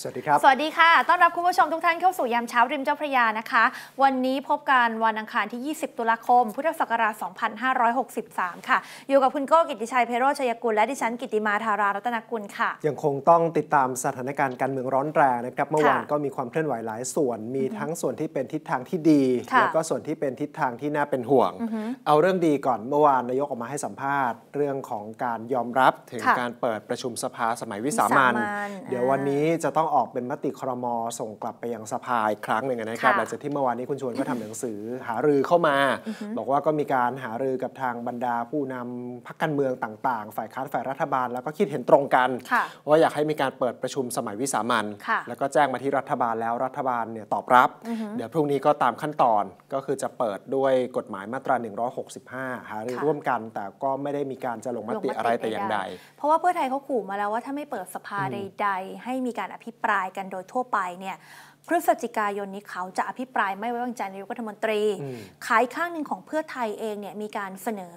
สวัสดีครับ สวัสดีค่ะ ต้อนรับคุณผู้ชมทุกท่านเข้าสู่ยามเช้า ริมเจ้าพระยานะคะ วันนี้พบกันวันอังคารที่ 20 ตุลาคมพุทธศักราช2563 ค่ะ อยู่กับคุณโก้กิติชัยเพโรชยกุลและดิฉันกิติมาธารารัตนกุลค่ะ ยังคงต้องติดตามสถานการณ์การเมืองร้อนแรงนะครับเมื่อวานก็มีความเคลื่อนไหวหลายส่วนมีทั้งส่วนที่เป็นทิศทางที่ดีแล้วก็ส่วนที่เป็นทิศทางที่น่าเป็นห่วง เอาเรื่องดีก่อนเมื่อวานนายกออกมาให้สัมภาษณ์ เรื่องของการยอมรับถึงการเปิดประชุมสภาสมัยวิสามันเดี๋ยววันนี้จะต้องต้องออกเป็นมติครมส่งกลับไปยังสภาอีกครั้งหนึ่งนะครับหลังจากที่เมื่อวานนี้คุณชวนก็ทำหนังสือหารือเข้ามา บอกว่าก็มีการหารือกับทางบรรดา ผู้นำพรรคการเมืองต่างๆ ฝ่ายค้านฝ่ายรัฐบาลแล้วก็คิดเห็นตรงกันว่าอยากให้มีการเปิดประชุมสมัยวิสามันแล้วก็แจ้งมาที่รัฐบาลแล้วรัฐบาลเนี่ยตอบรับเดี๋ยวพรุ่งนี้ก็ตามขั้นตอนก็คือจะเปิดด้วยกฎหมายมาตรา 165 หารือร่วมกัน แต่ก็ไม่ได้มีการจะลงมติอะไรแต่อย่างใดเพราะว่าเพื่อไทยเขาขู่มาแล้วว่าถ้าไม่เปิดสภาใด ๆ ให้มีการอภิปรายกันโดยทั่วไปเนี่ยพฤศจิกายนนี้เขาจะอภิปรายไม่ไว้วางใจนายกรัฐมนตรี ขายข้างหนึ่งของเพื่อไทยเองเนี่ยมีการเสนอ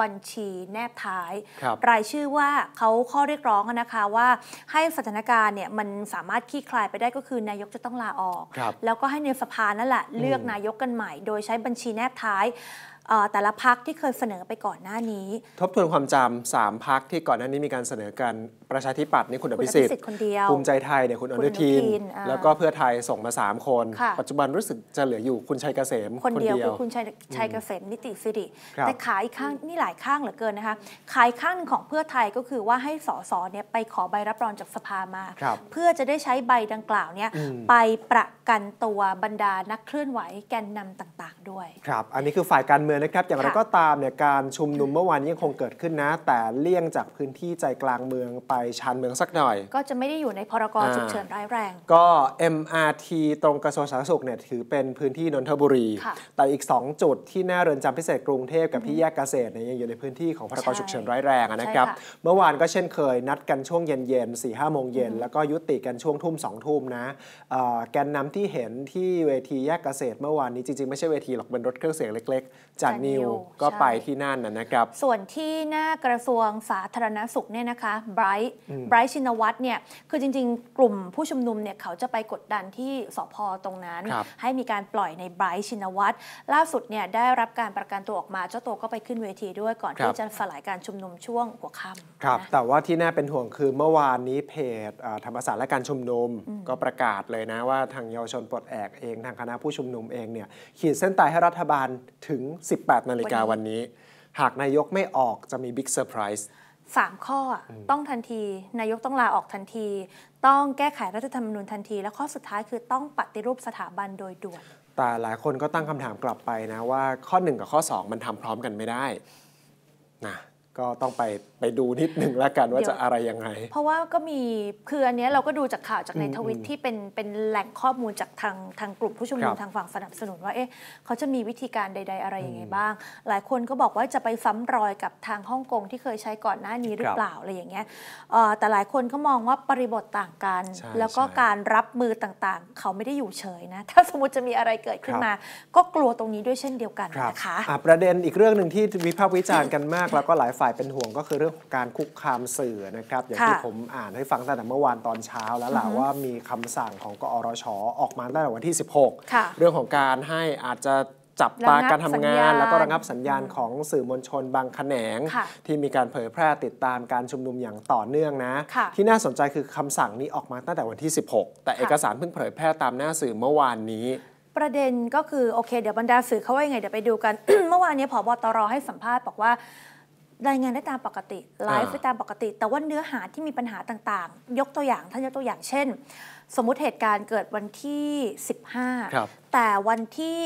บัญชีแนบท้ายรรายชื่อว่าเขาข้อเรียกร้องนะคะว่าให้สถานการณ์เนี่ยมันสามารถคลี่คลายไปได้ก็คือนายกจะต้องลาออก แล้วก็ให้ในสภานั่นแหละเลือกนายกกันใหม่โดยใช้บัญชีแนบท้ายแต่ละพักที่เคยเสนอไปก่อนหน้านี้ ทบทวนความจำสามพักที่ก่อนหน้านี้มีการเสนอกัน ประชาธิปัตย์นี่คุณอภิสิทธิ์คนเดียวภูมิใจไทยเนี่ยคุณอนุทินแล้วก็เพื่อไทยส่งมา 3 คน ปัจจุบันรู้สึกจะเหลืออยู่คุณชัยเกษม คนเดียวคือคุณชัยชัยเกษม นิติสิริแต่ขายข้างนี่หลายข้างเหลือเกินนะคะขายข้างของเพื่อไทยก็คือว่าให้สสเนี่ยไปขอใบรับรองจากสภามา เพื่อจะได้ใช้ใบดังกล่าวเนี่ยไปประกันตัวบรรดานักเคลื่อนไหวแกนนำต่างๆด้วย ครับอันนี้คือฝ่ายการเมืองนะครับอย่างไรก็ตามเนี่ยการชุมนุมเมื่อวานยังคงเกิดขึ้นนะ แต่เลี่ยงจากพื้นที่ใจกลางเมืองไปชานเมืองสักหน่อย ก็จะไม่ได้อยู่ในพรกฉุกเฉินร้ายแรง ก็ MRT ตรงกระทรวงสาธารณสุขเนี่ยถือเป็นพื้นที่นนทบุรี แต่อีก 2 จุดที่หน้าเรือนจำพิเศษกรุงเทพกับที่แยกเกษตรเนี่ยยังอยู่ในพื้นที่ของพรกฉุกเฉินร้ายแรงนะครับเมื่อวานก็เช่นเคย นัดกันช่วงเย็นๆสี่ห้าโมงเย็นแล้วก็ยุติกันช่วงทุ่มสองทุ่มนะแกนนำที่เห็นที่เวทีแยกเกษตรเมื่อวานนี้จริงๆไม่ใช่เวทีหรอกเป็นรถเครื่องเสียงเล็กๆจากนิวก็ไปที่นั่นนะครับ ส่วนที่ หน้ากระทรวงสาธารณสุขเนี่ยนะคะไบรท์ไบรท์ชินวัตรเนี่ย คือจริงๆ กลุ่มผู้ชุมนุมเนี่ย เขาจะไปกดดันที่สพตรงนั้น ให้มีการปล่อยในไบรท์ชินวัตร ล่าสุดเนี่ยได้รับการประกันตัวออกมาเจ้าตัวก็ไปขึ้นเวทีด้วยก่อนที่จะสลายการชุมนุมช่วงหัวค่ำครับ แต่ว่าที่น่าเป็นห่วงคือเมื่อวานนี้เพจธรรมศาสตร์และการชุมนุมก็ประกาศเลยนะว่าทางเยาวชนปลดแอกเองทางคณะผู้ชุมนุมเองเนี่ยขีดเส้นตายให้รัฐบาลถึง18นาฬิกาวันนี้ หากนายกไม่ออกจะมีบิ๊กเซอร์ไพรส์สามข้อต้องทันที นายกต้องลาออกทันที ต้องแก้ไขรัฐธรรมนูญทันที และข้อสุดท้ายคือต้องปฏิรูปสถาบันโดยด่วนแต่หลายคนก็ตั้งคำถามกลับไปนะว่าข้อ 1 กับข้อ 2 มันทำพร้อมกันไม่ได้นะก็ต้องไปไปดูนิดหนึ่งแล้วกันว่าจะอะไรยังไง เพราะว่าก็มี คืออันนี้เราก็ดูจากข่าวจากในทวิตที่เป็นเป็นแหล่งข้อมูลจากทางทางกลุ่มผู้ชุมนุมทางฝั่งสนับสนุนว่าเอ๊ะเขาจะมีวิธีการใด ๆ อะไรยังไงบ้าง หลายคนก็บอกว่าจะไปซ้ำรอยกับทางฮ่องกงที่เคยใช้ก่อนหน้านี้หรือเปล่าอะไรอย่างเงี้ยแต่หลายคนก็มองว่าปริบทต่างกัน แล้วก็การรับมือต่างๆ เขาไม่ได้อยู่เฉยนะถ้าสมมติจะมีอะไรเกิดขึ้นมา ก็กลัวตรงนี้ด้วยเช่นเดียวกันนะคะประเด็นอีกเรื่องหนึ่งที่วิพากษ์วิจารณ์กันมากแล้วก็หลายฝ่ายเป็นห่วงก็คือเรื่องของการคุกคามสื่อนะครับอย่างที่ผมอ่านให้ฟังตั้งแต่เมื่อวานตอนเช้า แล้วหล่ะว่ามีคำสั่งของกอรชอออกมาตั้งแต่วันที่ 16 เรื่องของการให้อาจจะจับตาการทำางาน แล้วก็ระงับสัญญาณของสื่อมวลชนบางแขนงที่มีการเผยแพร่ติดตามการชุมนุมอย่างต่อเนื่องนะที่น่าสนใจคือคำสั่งนี้ออกมาตั้งแต่วันที่ 16 แต่เอกสารเพิ่งเผยแพร่ตามหน้าสื่อเมื่อวานนี้ ประเด็นก็คือโอเคเดี๋ยวบรรดาสื่อเขาว่ายังไงเดี๋ยวไปดูกันเมื่อวานนี้ผบตรให้สัมภาษณ์บอกว่ารายงานได้ตามปกติ ไลฟ์ได้ตามปกติ แต่ว่าเนื้อหาที่มีปัญหาต่างๆ ยกตัวอย่างท่านยกตัวอย่างเช่น สมมุติเหตุการณ์เกิดวันที่ 15 แต่วันที่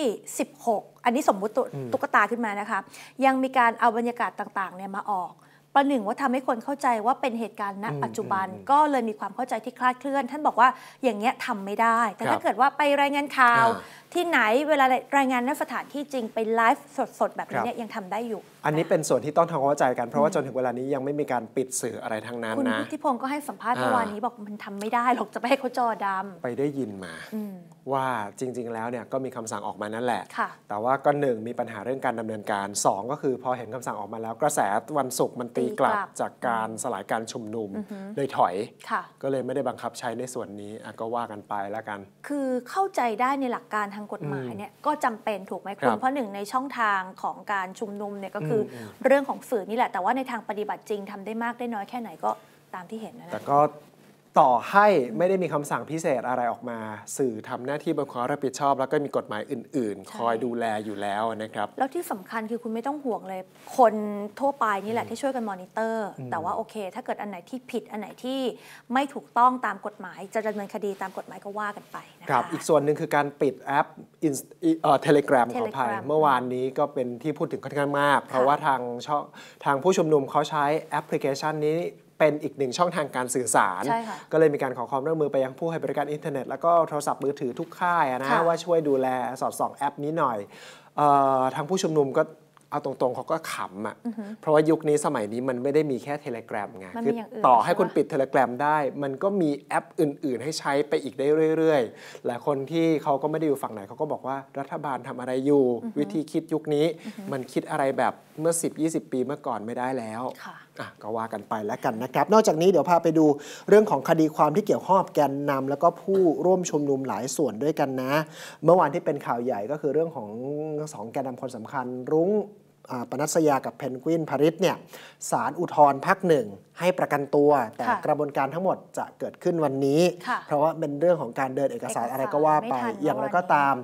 16 อันนี้สมมุติตุ๊กตาขึ้นมานะคะยังมีการเอาบรรยากาศต่างๆเนี่ยมาออก ประหนึ่งว่าทำให้คนเข้าใจว่าเป็นเหตุการณ์ณ ปัจจุบันก็เลยมีความเข้าใจที่คลาดเคลื่อน ท่านบอกว่าอย่างเงี้ยทำไม่ได้ แต่ถ้าเกิดว่าไปรายงานข่าวที่ไหนเวลารายงานณสถานที่จริงไปไลฟ์สดๆแบบนี้ยังทำได้อยู่อันนี้เป็นส่วนที่ต้องทำความเข้าใจ กันเพราะว่าจนถึงเวลานี้ยังไม่มีการปิดสื่ออะไรทั้งนั้นนะคุณพุทธิพงศ์ก็ให้สัมภาษณ์เมื่อวานนี้บอกมันทำไม่ได้หรอกจะไปให้เขาจอดำ ไปได้ยินมา ว่าจริงๆแล้วเนี่ยก็มีคำสั่งออกมานั่นแหละแต่ว่าก็หนึ่งมีปัญหาเรื่องการดำเนินการ 2 ก็คือพอเห็นคำสั่งออกมาแล้ว กระแสวันศุกร์มันตีกลับจากการสลายการชุมนุมเลยถอยก็เลยไม่ได้บังคับใช้ในส่วนนี้ก็ว่ากันไปแล้วกัน คือเข้าใจได้ในหลักการทางกฎหมายเนี่ยก็จำเป็นถูกไหมคุณเพราะหนึ่งในช่องทางของการชุมนุมเนี่ยก็คืือเรื่องของสื่อนี่แหละ แต่ว่าในทางปฏิบัติจริงทำได้มากได้น้อยแค่ไหนก็ตามที่เห็นนะแต่ก็ต่อให้ไม่ได้มีคำสั่งพิเศษอะไรออกมา สื่อทำหน้าที่บนความรับผิดชอบ แล้วก็มีกฎหมายอื่นๆ คอยดูแลอยู่แล้วนะครับ แล้วที่สำคัญคือคุณไม่ต้องห่วงเลย คนทั่วไปนี่แหละที่ช่วยกันมอนิเตอร์ แต่ว่าโอเค ถ้าเกิดอันไหนที่ผิดอันไหนที่ไม่ถูกต้องตามกฎหมาย จะดำเนินคดีตามกฎหมายก็ว่ากันไปนะครับอีกส่วนหนึ่งคือการปิดแอปอินเทเลกราฟของไทยเมื่อวานนี้ก็เป็นที่พูดถึงค่อนข้างมาก เพราะว่าทางทางผู้ชุมนุมเขาใช้แอปพลิเคชันนี้เป็นอีกหนึ่งช่องทางการสื่อสาร ก็เลยมีการขอความร่วมมือไปยังผู้ให้บริการอินเทอร์เน็ตแล้วก็โทรศัพท์มือถือทุกค่ายนะว่าช่วยดูแลสอดส่องแอปนี้หน่อยทางผู้ชุมนุมก็เอาตรงๆเขาก็ขำอ่ะเพราะว่ายุคนี้สมัยนี้มันไม่ได้มีแค่เทเลกราฟไงคือต่อให้คุณปิดเทเลกราฟได้มันก็มีแอปอื่น ๆ ให้ใช้ไปอีกได้เรื่อยๆหลายคนที่เขาก็ไม่ได้อยู่ฝั่งไหนเขาก็บอกว่ารัฐบาลทำอะไรอยู่ วิธีคิดยุคนี้มันคิดอะไรแบบเมื่อ10-20 ปีเมื่อก่อนไม่ได้แล้วก็ว่ากันไปแล้วกันนะครับ นอกจากนี้เดี๋ยวพาไปดูเรื่องของคดีความที่เกี่ยวข้องกัแกนนำ แล้วก็ผู้ร่วมชุมนุมหลายส่วนด้วยกันนะ เมื่อวานที่เป็นข่าวใหญ่ก็คือเรื่องของสองแกนนาคนสำคัญรุ้งปนัสยากับเพนกวินพาริสเนี่ยสารอุทธรภักหนึ่ง ให้ประกันตัวแต่กระบวนการทั้งหมดจะเกิดขึ้นวันนี้ เพราะว่าเป็นเรื่องของการเดินเอกสารอะไรก็ว่าไปอย่างไรก็ตาม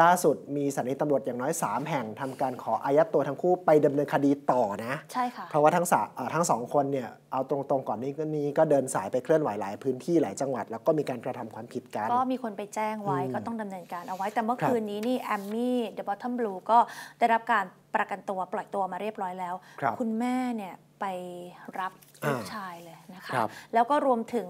ล่าสุดมีสถานีตฐารวจอย่างน้อย 3 แห่งทำการขออายัดตัวทั้งคู่ไปดำเนินคดีต่อนะใช่ค่ะเพราะว่าทั้งสทั้งสองคนเนี่ยเอาตรงๆ ก่อนนี้ก็นี้ก็เดินสายไปเคลื่อนไหวหลาย พื้นที่หลายจังหวัดแล้วก็มีการกระทำความผิดกันก็มีคนไปแจ้งไว้ก็ต้องดำเนินการเอาไว้แต่เมื่อคืนนี้นี่แอมมี่เดอะบอทเทิลบลูก็ได้รับการประกันตัวปล่อยตัวมาเรียบร้อยแล้วคคุณแม่เนี่ยไปรับลูกชายเลยนะคะคแล้วก็รวมถึง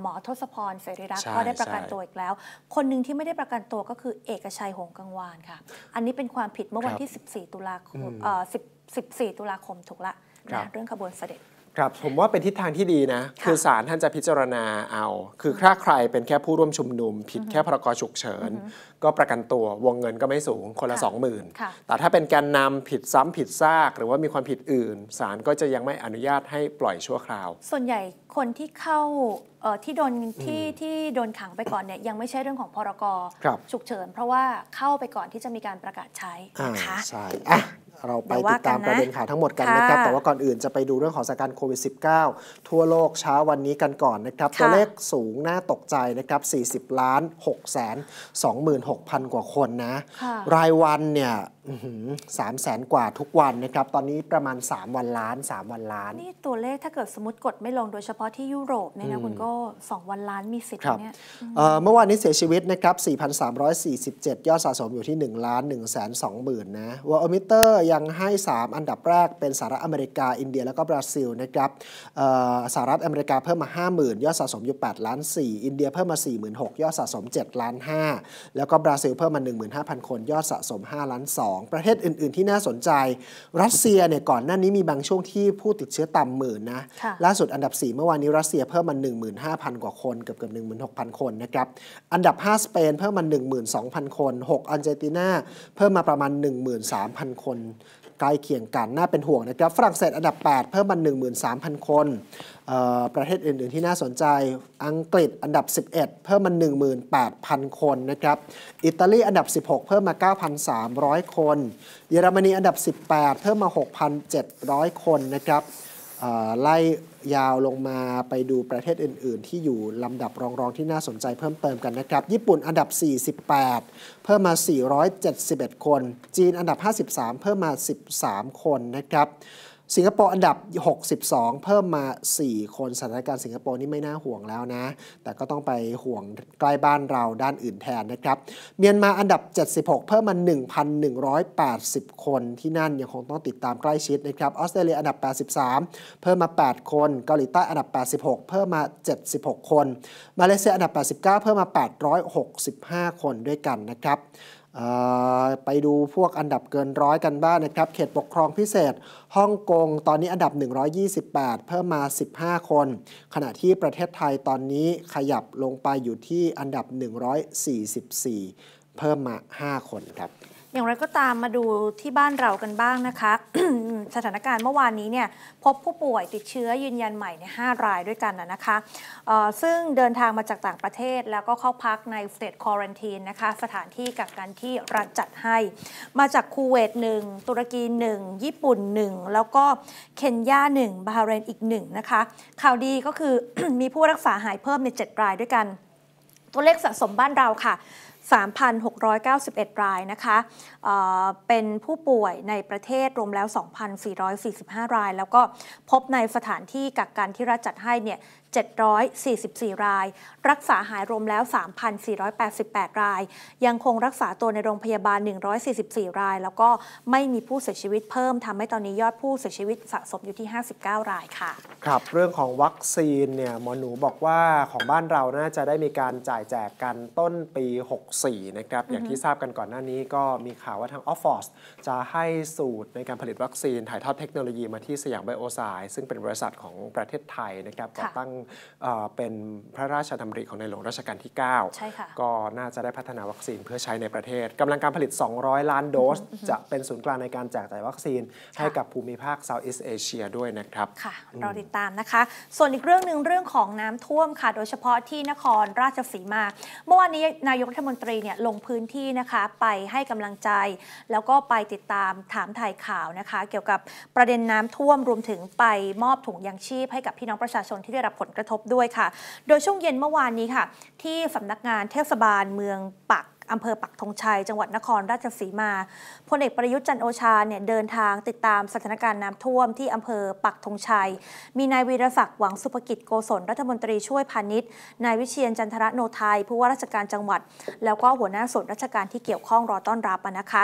หมอทศพร เสรีรักษ์ก็ได้ประกันตัวอีกแล้ว คนหนึ่งที่ไม่ได้ประกันตัวก็คือเอกชัยหงกังวานค่ะ อันนี้เป็นความผิดเมื่อวันที่ 14 ตุลาคม14 ตุลาคมถูกละนะเรื่องขบวนเสด็จครับ ผมว่าเป็นทิศทางที่ดีนะ คือศาลท่านจะพิจารณาเอา คือถ้าใครเป็นแค่ผู้ร่วมชุมนุม ผิดแค่พรกฉุกเฉิน ก็ประกันตัววงเงินก็ไม่สูง คนละ20,000แต่ถ้าเป็นแกนนำผิดซ้ำผิดซาก หรือว่ามีความผิดอื่นศาลก็จะยังไม่อนุญาตให้ปล่อยชั่วคราว ส่วนใหญ่คนที่เข้าที่โดนที่ที่โดนขังไปก่อนเนี่ยยังไม่ใช่เรื่องของพรกฉุกเฉินเพราะว่าเข้าไปก่อนที่จะมีการประกาศใช้นะคะใช่เราไปติดตามประเด็นข่าวทั้งหมดกันนะครับ แต่ว่าก่อนอื่นจะไปดูเรื่องของสถานการณ์โควิด -19 ทั่วโลกเช้าวันนี้กันก่อนนะครับ ตัวเลขสูงน่าตกใจนะครับ 40 ล้าน6แสน26,000 กว่าคนนะ รายวันเนี่ยสามแสนกว่าทุกวันนะครับ ตอนนี้ประมาณ 3 วันล้าน 3 วันล้านนี่ตัวเลขถ้าเกิดสมมติกดไม่ลงโดยเฉพาะที่ยุโรปเนี่ยนะคุณก็ 2 วันล้านมีสิทธิ์เนี่ยเมื่อวานนี้เสียชีวิตนะครับ4,347 ยอดสะสมอยู่ที่1ล้าน1 2 0 0 0 0นะวอลมิเตอร์ยังให้ 3 อันดับแรกเป็นสหรัฐอเมริกาอินเดียแล้วก็บราซิลนะครับสหรัฐอเมริกาเพิ่มมา 50,000 ยอดสะสมอยู่8ล้าน4อินเดียเพิ่มมา46,000ยอดสะสม7ล้าน5แล้วก็บราซิลเพิ่มมา15,000คน ยอดสะสม5ล้าน2 2ประเทศอื่นๆที่น่าสนใจ รัสเซียเนี่ยก่อนหน้านี้มีบางช่วงที่ผู้ติดเชื้อต่ำหมื่นนะ ล่าสุดอันดับ 4 เมื่อวานนี้ รัสเซียเพิ่มมา 15,000กว่าคนเกือบเกือบ16,000คนนะครับ อันดับ 5 สเปนเพิ่มมา 12,000คน 6 อันเจตินาเพิ่มมาประมาณ 13,000 คนใกล้เคียงกัน น่าเป็นห่วงนะครับ ฝรั่งเศสอันดับ 8 เพิ่มมา13,000 คน ประเทศอื่นๆที่น่าสนใจ อังกฤษอันดับ 11 เพิ่มมา 18,000 คนนะครับ อิตาลีอันดับ 16 เพิ่มมา 9,300 คน เยอรมนี อันดับ 18 เพิ่มมา 6,700 คนนะครับไล่ยาวลงมาไปดูประเทศอื่นๆ ที่อยู่ลำดับรอง ๆ ที่น่าสนใจเพิ่มเติมกันนะครับ ญี่ปุ่นอันดับ 48 เพิ่มมา 471 คน จีนอันดับ 53 เพิ่มมา 13 คนนะครับสิงคโปร์อันดับ 62 เพิ่มมา 4 คนสถานการณ์สิงคโปร์นี่ไม่น่าห่วงแล้วนะ แต่ก็ต้องไปห่วงใกล้บ้านเราด้านอื่นแทนนะครับเมียนมาอันดับ 76 เพิ่มมา 1,180 คนที่นั่นยังคงต้องติดตามใกล้ชิดนะครับ ออสเตรเลียอันดับ 83 เพิ่มมา 8 คน เกาหลีใต้อันดับ 86 เพิ่มมา 76 คน มาเลเซียอันดับ 89 เพิ่มมา 865 คนด้วยกันนะครับไปดูพวกอันดับเกินร้อยกันบ้างนนะครับ เขตปกครองพิเศษฮ่องกงตอนนี้อันดับ 128 เพิ่มมา 15 คน ขณะที่ประเทศไทยตอนนี้ขยับลงไปอยู่ที่อันดับ 144 เพิ่มมา 5 คนครับอย่างไรก็ตามมาดูที่บ้านเรากันบ้างนะคะ สถานการณ์เมื่อวานนี้เนี่ย พบผู้ป่วยติดเชื้อยืนยันใหม่ใน 5 รายด้วยกันนะคะซึ่งเดินทางมาจากต่างประเทศแล้วก็เข้าพักใน state quarantine นะคะสถานที่กักกันที่รัฐจัดให้มาจากคูเวตหนึ่งตุรกี1ญี่ปุ่น 1 แล้วก็เคนยา1บาฮาเรนอีก 1 นะคะข่าวดีก็คือมีผู้รักษาหายเพิ่มใน7รายด้วยกัน ตัวเลขสะสมบ้านเราค่ะ3,691 รายนะคะเเป็นผู้ป่วยในประเทศรวมแล้ว 2,445 ราย แล้วก็พบในสถานที่กักกันที่รัฐจัดให้เนี่ย744 ราย รักษาหายรวมแล้ว 3,488 ราย ยังคงรักษาตัวในโรงพยาบาล 144 ราย แล้วก็ไม่มีผู้เสียชีวิตเพิ่ม ทำให้ตอนนี้ยอดผู้เสียชีวิตสะสม อยู่ที่ 59 รายค่ะครับ เรื่องของวัคซีนเนี่ย หมอหนูบอกว่าของบ้านเราน่าจะได้มีการจ่ายแจกกันต้นปี 6 4นะครับอย่างที่ทราบกันก่อนหน้านี้ก็มีข่าวว่าทางออฟฟอร์สจะให้สูตรในการผลิตวัคซีน ถ่ายทอดเทคโนโลยีมาที่สยามไบโอไซซึ่งเป็นบริษัทของประเทศไทยนะครับก่อตั้งเป็นพระราชดำริของในหลวงรัชกาลที่ 9 ก็น่าจะได้พัฒนาวัคซีนเพื่อใช้ในประเทศกำลังการผลิต 200 ล้านโดส จะเป็นศูนย์กลางในการแจกจ่ายวัคซีน ให้กับภูมิภาคเซาท์อีสเอเชียด้วยนะครับค่ะเราติดตามนะคะส่วนอีกเรื่องหนึ่งเรื่องของน้ำท่วมค่ะโดยเฉพาะที่นครราชสีมา เมื่อวานนี้นายกรัฐมนตรีเนี่ยลงพื้นที่นะคะ ไปให้กำลังใจ แล้วก็ไปติดตามถามถ่ายข่าวนะคะ เกี่ยวกับประเด็นน้ำท่วมรวมถึงไปมอบถุงยางชีพให้กับพี่น้องประชาชนที่ได้รับผลกระทบด้วยค่ะ โดยช่วงเย็นเมื่อวานนี้ค่ะ ที่สำนักงานเทศบาลเมืองปักอำเภอปักธงชัย จังหวัดนครราชสีมาพลเอกประยุทธ์จันโอชา เนี่ย เดินทางติดตามสถานการณ์น้ำท่วมที่อำเภอปักธงชัย มีนายวีรศักดิ์หวังสุภกิจโกศลรัฐมนตรีช่วยพาณิชย์นายวิเชียนจันทระโนไทยผู้ว่าราชการจังหวัด แล้วก็หัวหน้าส่วนราชการที่เกี่ยวข้องรอต้อนรับนะคะ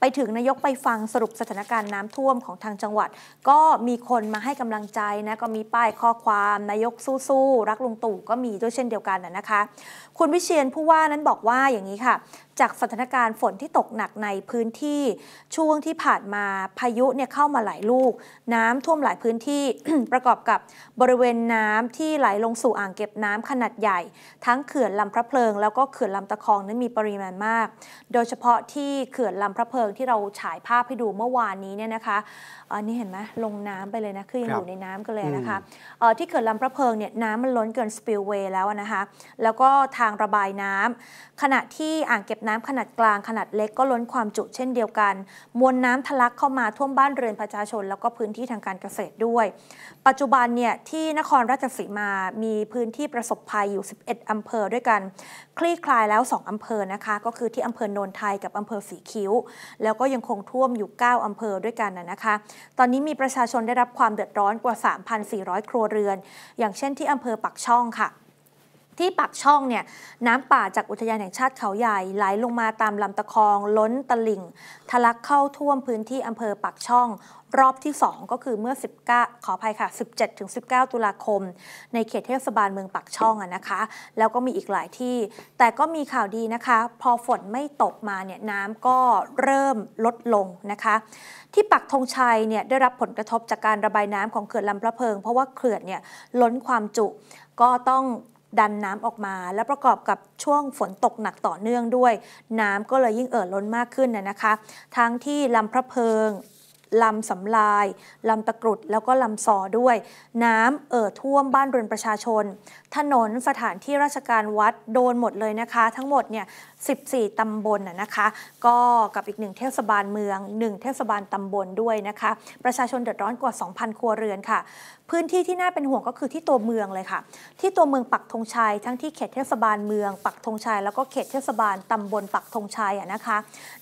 ไปถึงนายกไปฟังสรุปสถานการณ์น้ำท่วมของทางจังหวัด ก็มีคนมาให้กำลังใจนะก็มีป้ายข้อความนายกสู้ๆรักลุงตู่ก็มีด้วยเช่นเดียวกันนะคะ คุณวิเชียนผู้ว่านั้นบอกว่าอย่างนี้ค่ะจากสถานการณ์ฝนที่ตกหนักในพื้นที่ช่วงที่ผ่านมาพายุเนี่ยเข้ามาหลายลูก น้ำท่วมหลายพื้นที่ประกอบกับบริเวณน้ำที่ไหลลงสู่อ่างเก็บน้ำขนาดใหญ่ ทั้งเขื่อนลำพระเพลิง แล้วก็เขื่อนลำตะคองนั้นมีปริมาณมาก โดยเฉพาะที่เขื่อนลำพระเพลิงที่เราฉายภาพให้ดูเมื่อวานนี้เนี่ยนะคะอันนี้เห็นไหมลงน้ำไปเลยนะคือยังอยู่ในน้ำกันเลยนะคะที่เขื่อนลำพระเพลิงเนี่ยน้ำมันล้นเกินสปิลเวย์แล้วนะคะแล้วก็ทางระบายน้ำขณะที่อ่าางเก็บน้ำขนาดกลางขนาดเล็กก็ล้นความจุเช่นเดียวกัน มวลน้ำทะลักเข้ามาท่วมบ้านเรือนประชาชนแล้วก็พื้นที่ทางการเกษตรด้วย ปัจจุบันเนี่ย ที่นครราชสีมามีพื้นที่ประสบภัยอยู่ 11 อำเภอด้วยกัน คลี่คลายแล้ว 2 อำเภอนะคะ ก็คือที่อำเภอโนนไทยกับอำเภอสีคิ้ว แล้วก็ยังคงท่วมอยู่ 9 อำเภอด้วยกันนะคะ ตอนนี้มีประชาชนได้รับความเดือดร้อนกว่า 3,400 ครัวเรือน อย่างเช่นที่อำเภอปักช่องค่ะที่ปากช่องเนี่ยน้ำป่าจากอุทยานแห่งชาติเขาใหญ่ไหลลงมาตามลำตะคอง ล้นตลิ่งทะลักเข้าท่วมพื้นที่อำเภอปากช่อง รอบที่ 2 ก็คือเมื่อ 19 ขออภัยค่ะ17-19 ตุลาคม ในเขตเทศบาลเมืองปักช่องอะนะคะ แล้วก็มีอีกหลายที่ แต่ก็มีข่าวดีนะคะ พอฝนไม่ตกมาเนี่ยน้ำก็เริ่มลดลงนะคะ ที่ปักธงชัยเนี่ยได้รับผลกระทบจากการระบายน้ำของเขื่อนลำพระเพิงเพราะว่าเขื่อนเนี่ยล้นความจุก็ต้องดันน้ำออกมาและประกอบกับช่วงฝนตกหนักต่อเนื่องด้วย น้ำก็เลยยิ่งเอ่อล้นมากขึ้นนะคะ ทั้งที่ลำพระเพิงลำสำลายลำตะกรุดแล้วก็ลำซอด้วย น้ำเอ่อท่วมบ้านเรือนประชาชน ถนนสถานที่ราชการวัดโดนหมดเลยนะคะ ทั้งหมดเนี่ย14ตำบลนนะคะก็กับอีกหนึ่งเทศบาลเมือง 1 เทศบาลตำบลด้วยนะคะ ประชาชนเดือดร้อนกว่า 2,000ครัวเรือนค่ะ พื้นที่ที่น่าเป็นห่วงก็คือที่ตัวเมืองเลยค่ะที่ตัวเมืองปักธงชัยทั้งที่เขตเทศบาลเมือง ปักธงชัยแล้วก็เขตเทศบาลตำบลปักธงชัยนะคะ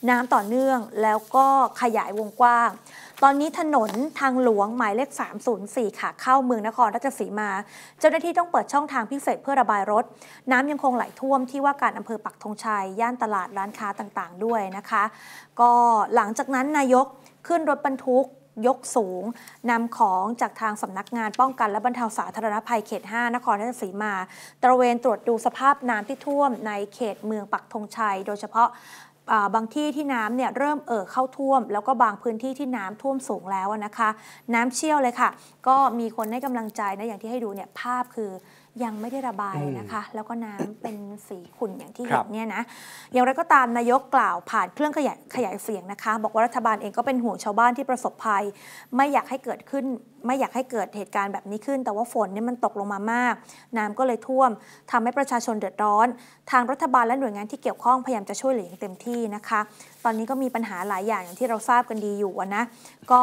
น้ำต่อเนื่องแล้วก็ขยายวงกว้างตอนนี้ถนนทางหลวงหมายเลข 304 ขาเข้าเมืองนครราชสีมา เจ้าหน้าที่ต้องเปิดช่องทางพิเศษเพื่อระบายรถ น้ำยังคงไหลท่วมที่ว่าการอำเภอปักธงชัย ย่านตลาดร้านค้าต่างๆ ด้วยนะคะ ก็หลังจากนั้นนายกขึ้นรถบรรทุกยกสูงนำของจากทางสำนักงานป้องกันและบรรเทาสาธารณภัยเขต 5 นครราชสีมา ตระเวนตรวจดูสภาพน้ำที่ท่วมในเขตเมืองปักธงชัยโดยเฉพาะบางที่ที่น้ำเนี่ย เริ่มเอ่อเข้าท่วม แล้วก็บางพื้นที่ที่น้ำท่วมสูงแล้วนะคะ น้ำเชี่ยวเลยค่ะ ก็มีคนให้กำลังใจนะอย่างที่ให้ดูเนี่ยภาพคือยังไม่ได้ระบายนะคะ แล้วก็น้ำเป็นสีขุ่นอย่างที่เห็นเนี่ยนะ อย่างไรก็ตามนายกกล่าวผ่านเครื่องขยายขยายเสียงนะคะ บอกว่ารัฐบาลเองก็เป็นห่วงชาวบ้านที่ประสบภัยไม่อยากให้เกิดขึ้นไม่อยากให้เกิดเหตุการณ์แบบนี้ขึ้น แต่ว่าฝนเนี่ยมันตกลงมามาก น้ำก็เลยท่วมทำให้ประชาชนเดือดร้อน ทางรัฐบาลและหน่วยงานที่เกี่ยวข้องพยายามจะช่วยเหลืออย่างเต็มที่นะคะตอนนี้ก็มีปัญหาหลายอย่างอย่างที่เราทราบกันดีอยู่นะก็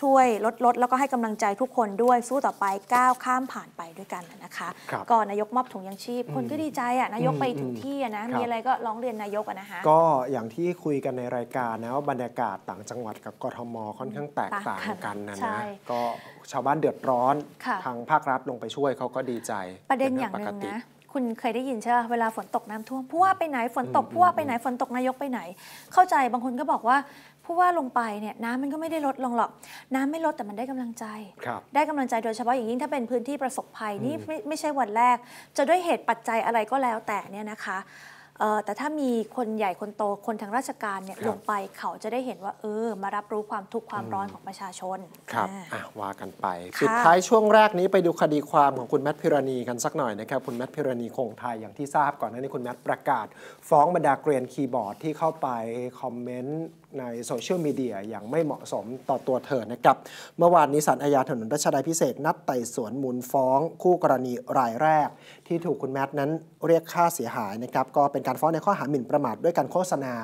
ช่วยลดลด แล้วก็ให้กำลังใจทุกคนด้วยสู้ต่อไปก้าวข้ามผ่านไปด้วยกันนะคะก่อนนายกมอบถุงยังชีพคนก็ดีใจอ่ะนายกไปถึงที่นะมีอะไรก็ร้องเรียนนายกนะคะก็อย่างที่คุยกันในรายการนะว่าบรรยากาศต่างจังหวัดกับกทมค่อนข้างแตกต่างกันนะนะก็ชาวบ้านเดือดร้อน ทางภาครัฐลงไปช่วยเขาก็ดีใจ ประเด็นอย่างหนึ่งนะ คุณเคยได้ยินใช่ไหมเวลาฝนตกน้ำท่วมผู้ว่าไปไหนฝนตก ผู้ว่าไปไหนฝนตกนายกไปไหน เข้าใจ บางคนก็บอกว่าผู้ว่าลงไปเนี่ยน้ำมันก็ไม่ได้ลดลงหรอก น้ำไม่ลดแต่มันได้กำลังใจได้กำลังใจโดยเฉพาะอย่างยิ่งถ้าเป็นพื้นที่ประสบภัยนี่ไม่ใช่วันแรก จะด้วยเหตุปัจจัยอะไรก็แล้วแต่เนี่ยนะคะแต่ถ้ามีคนใหญ่คนโตคนทางราชการเนี่ยลงไปเขาจะได้เห็นว่า เออ มารับรู้ความทุกข์ความร้อนของประชาชนครับว่ากันไปปิดท้ายช่วงแรกนี้ไปดูคดีความของคุณแมทพิรณีกันสักหน่อยนะครับ คุณแมทพิรณีคงไทย อย่างที่ทราบก่อนหน้านี้คุณแมทประกาศ ฟ้องบรรดาเกรียนคีย์บอร์ดที่เข้าไป คอมเมนต์ในโซเชียลมีเดียอย่างไม่เหมาะสมต่อตัวเธอนะครับเมื่อวานนี้ศาลอาญาถนนรัชดาพิเศษนัดไต่สวนมูลฟ้องคู่กรณีรายแรกที่ถูกคุณแมทนั้นเรียกค่าเสียหายนะครับก็เป็นการฟ้องในข้อหาหมิ่นประมาทด้วยการโฆษณา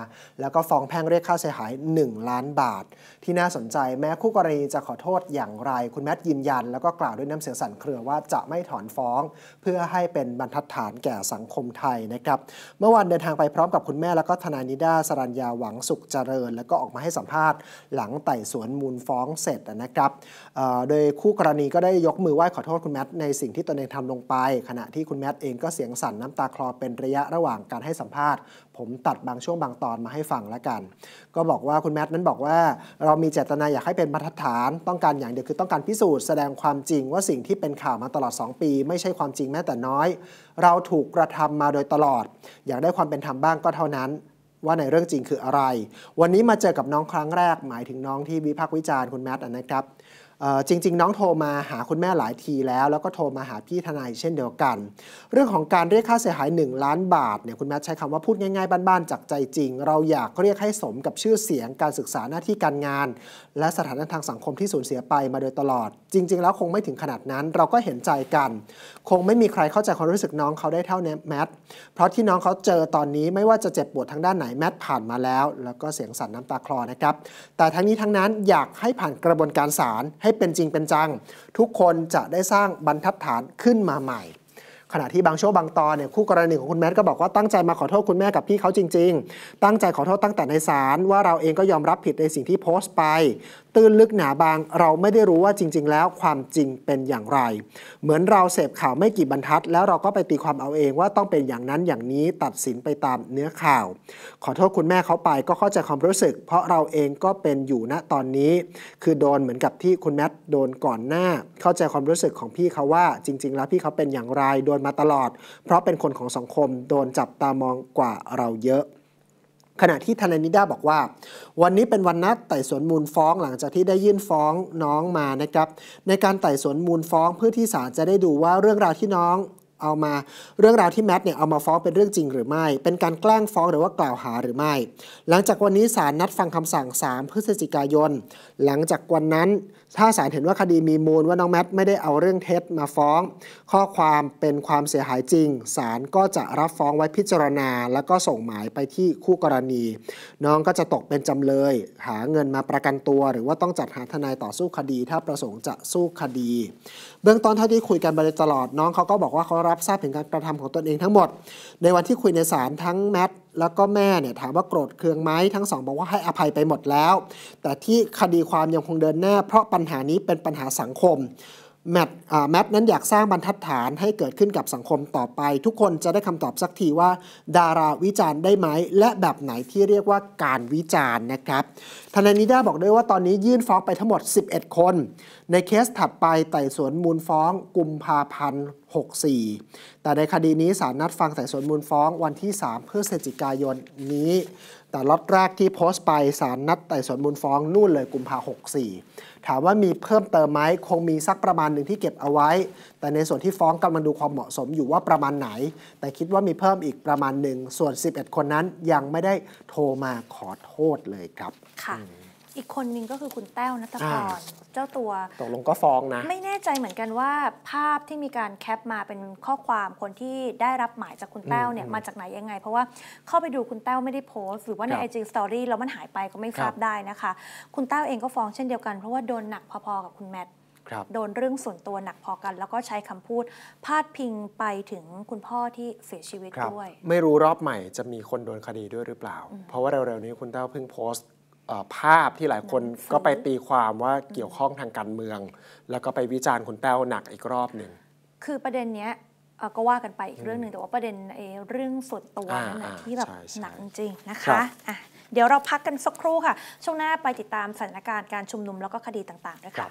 แล้วก็ฟ้องแพ่งเรียกค่าเสียหาย 1 ล้านบาท ที่น่าสนใจแม้คู่กรณีจะขอโทษอย่างไร คุณแมทยืนยัน แล้วก็กล่าวด้วยน้ำเสียงสั่นเครือว่าจะไม่ถอนฟ้อง เพื่อให้เป็นบรรทัดฐานแก่สังคมไทยนะครับเมื่อวานเดินทางไปพร้อมกับคุณแม่แล้วก็ทนายนิด้าสรัญญาหวังสุขเจริญแล้วก็ออกมาให้สัมภาษณ์หลังไต่สวนมูลฟ้องเสร็จนะครับ โดยคู่กรณีก็ได้ยกมือไหว้ขอโทษคุณแมทในสิ่งที่ตนเองทำลงไป ขณะที่คุณแมทเองก็เสียงสั่นน้ำตาคลอเป็นระยะระหว่างการให้สัมภาษณ์ ผมตัดบางช่วงบางตอนมาให้ฟังแล้วกัน ก็บอกว่าคุณแมทนั้นบอกว่า เรามีเจตนาอยากให้เป็นบรรทัดฐาน ต้องการอย่างเดียวคือต้องการพิสูจน์แสดงความจริงว่าสิ่งที่เป็นข่าวมาตลอด 2 ปี ไม่ใช่ความจริงแม้แต่น้อย เราถูกกระทำมาโดยตลอด อยากได้ความเป็นธรรมบ้างก็เท่านั้นว่าในเรื่องจริงคืออะไร วันนี้มาเจอกับน้องครั้งแรก หมายถึงน้องที่วิพากษ์วิจารณ์คุณแมทนะครับจริงๆ น้องโทรมาหาคุณแม่หลายทีแล้ว แล้วก็โทรมาหาพี่ทนายเช่นเดียวกัน เรื่องของการเรียกค่าเสียหาย 1 ล้านบาทเนี่ยคุณแม่ใช้คำว่าพูดง่ายๆบ้านๆจากใจจริง เราอยากเรียกให้สมกับชื่อเสียงการศึกษาหน้าที่การงาน และสถานะทางสังคมที่สูญเสียไปมาโดยตลอด จริงๆ แล้วคงไม่ถึงขนาดนั้น เราก็เห็นใจกันคงไม่มีใครเข้าใจความรู้สึกน้องเขาได้เท่าแมทเพราะที่น้องเขาเจอตอนนี้ไม่ว่าจะเจ็บปวดทางด้านไหนแมทผ่านมาแล้วแล้วก็เสียงสั่นน้ำตาคลอนะครับแต่ทั้งนี้ทั้งนั้นอยากให้ผ่านกระบวนการศาลให้เป็นจริงเป็นจัง ทุกคนจะได้สร้างบรรทัดฐานขึ้นมาใหม่ ขณะที่บางช่วงบางตอนเนี่ยคู่กรณีของคุณแมทก็บอกว่าตั้งใจมาขอโทษคุณแม่กับพี่เขาจริงๆ ตั้งใจขอโทษตั้งแต่ในศาลว่าเราเองก็ยอมรับผิดในสิ่งที่โพสต์ไปตื้นลึกหนาบางเราไม่ได้รู้ว่าจริงๆ แล้วความจริงเป็นอย่างไร เหมือนเราเสพข่าวไม่กี่บรรทัดแล้วเราก็ไปตีความเอาเองว่าต้องเป็นอย่างนั้นอย่างนี้ตัดสินไปตามเนื้อข่าว ขอโทษคุณแม่เขาไปก็เข้าใจความรู้สึก เพราะเราเองก็เป็นอยู่ณตอนนี้ คือโดนเหมือนกับที่คุณแมทโดนก่อนหน้า เข้าใจความรู้สึกของพี่เขาว่าจริง ๆ แล้วพี่เขาเป็นอย่างไรโดนมาตลอด เพราะเป็นคนของสังคมโดนจับตามองกว่าเราเยอะขณะที่ทนายนิด้าบอกว่า วันนี้เป็นวันนัดไต่สวนมูลฟ้องหลังจากที่ได้ยื่นฟ้องน้องมานะครับในการไต่สวนมูลฟ้องเพื่อที่ศาลจะได้ดูว่าเรื่องราวที่น้องเอามา เรื่องราวที่แมทเนี่ยเอามาฟ้องเป็นเรื่องจริงหรือไม่ เป็นการแกล้งฟ้องหรือว่ากล่าวหาหรือไม่ หลังจากวันนี้ศาลนัดฟังคำสั่ง 3 พฤศจิกายน หลังจากวันนั้นถ้าศาลเห็นว่าคดีมีมูลว่าน้องแมทไม่ได้เอาเรื่องเท็จมาฟ้อง ข้อความเป็นความเสียหายจริงศาลก็จะรับฟ้องไว้พิจารณา แล้วก็ส่งหมายไปที่คู่กรณี น้องก็จะตกเป็นจำเลย หาเงินมาประกันตัว หรือว่าต้องจัดหาทนายต่อสู้คดีถ้าประสงค์จะสู้คดี เบื้องต้นเท่าที่คุยกันมาตลอดน้องเขาก็บอกว่าเขารับทราบถึงการกระทำของตนเองทั้งหมด ในวันที่คุยในศาลทั้งแมทแล้วก็แม่เนี่ยถามว่าโกรธเคืองไหมทั้งสอง บอกว่าให้อภัยไปหมดแล้ว แต่ที่คดีความยังคงเดินหน้าเพราะปัญหานี้เป็นปัญหาสังคมแมทแมทนั้นอยากสร้างบรรทัดฐานให้เกิดขึ้นกับสังคมต่อไป ทุกคนจะได้คำตอบสักทีว่าดาราวิจารณ์ได้ไหมและแบบไหนที่เรียกว่าการวิจารณ์นะครับทนายนิด้าบอกด้วยว่าตอนนี้ยื่นฟ้องไปทั้งหมด 11 คน ในเคสถัดไปไต่สวนมูลฟ้องกุมภาพันธ์64 แต่ในคดีนี้ศาลนัดฟังไต่สวนมูลฟ้องวันที่3พฤศจิกายนนี้ แต่ล็อตแรกที่โพสต์ไปศาลนัดไต่สวนมูลฟ้องนู่นเลยกุมภา64ถามว่ามีเพิ่มเติมไหมคงมีสักประมาณหนึ่งที่เก็บเอาไว้ แต่ในส่วนที่ฟ้องกำลังดูความเหมาะสมอยู่ว่าประมาณไหน แต่คิดว่ามีเพิ่มอีกประมาณหนึ่งส่วน 11 คนนั้นยังไม่ได้โทรมาขอโทษเลยครับ ค่ะอีกคนนึงก็คือคุณแต้วนัตกรเจ้าตัวตกลงก็ฟ้องนะ ไม่แน่ใจเหมือนกันว่าภาพที่มีการแคปมาเป็นข้อความคนที่ได้รับหมายจากคุณแต้วเนี่ยมาจากไหนยังไง เพราะว่าเข้าไปดูคุณแต้วไม่ได้โพสต์หรือว่าในไอจีสตอรี่แล้วมันหายไปก็ไม่ทราบได้นะคะ คุณแต้วเองก็ฟ้องเช่นเดียวกัน เพราะว่าโดนหนักพอๆกับคุณแมทโดนเรื่องส่วนตัวหนักพอกัน แล้วก็ใช้คำพูดพาดพิงไปถึงคุณพ่อที่เสียชีวิตด้วยไม่รู้รอบใหม่จะมีคนโดนคดีด้วยหรือเปล่า เพราะว่าเร็วๆนี้คุณเต้าเพิ่งโพสต์ภาพที่หลายคนก็ไปตีความว่าเกี่ยวข้องทางการเมือง แล้วก็ไปวิจารณ์คุณแต้วหนักอีกรอบหนึ่งคือประเด็นเนี้ยก็ว่ากันไปอีกเรื่องหนึ่งแต่ว่าประเด็นเรื่องส่วนตัวนั่นแหละที่แบบหนักจริงนะคะะเดี๋ยวเราพักกันสักครู่ค่ะ ช่วงหน้าไปติดตามสถานการณ์การชุมนุมแล้วก็คดีต่างๆด้วยค่ะ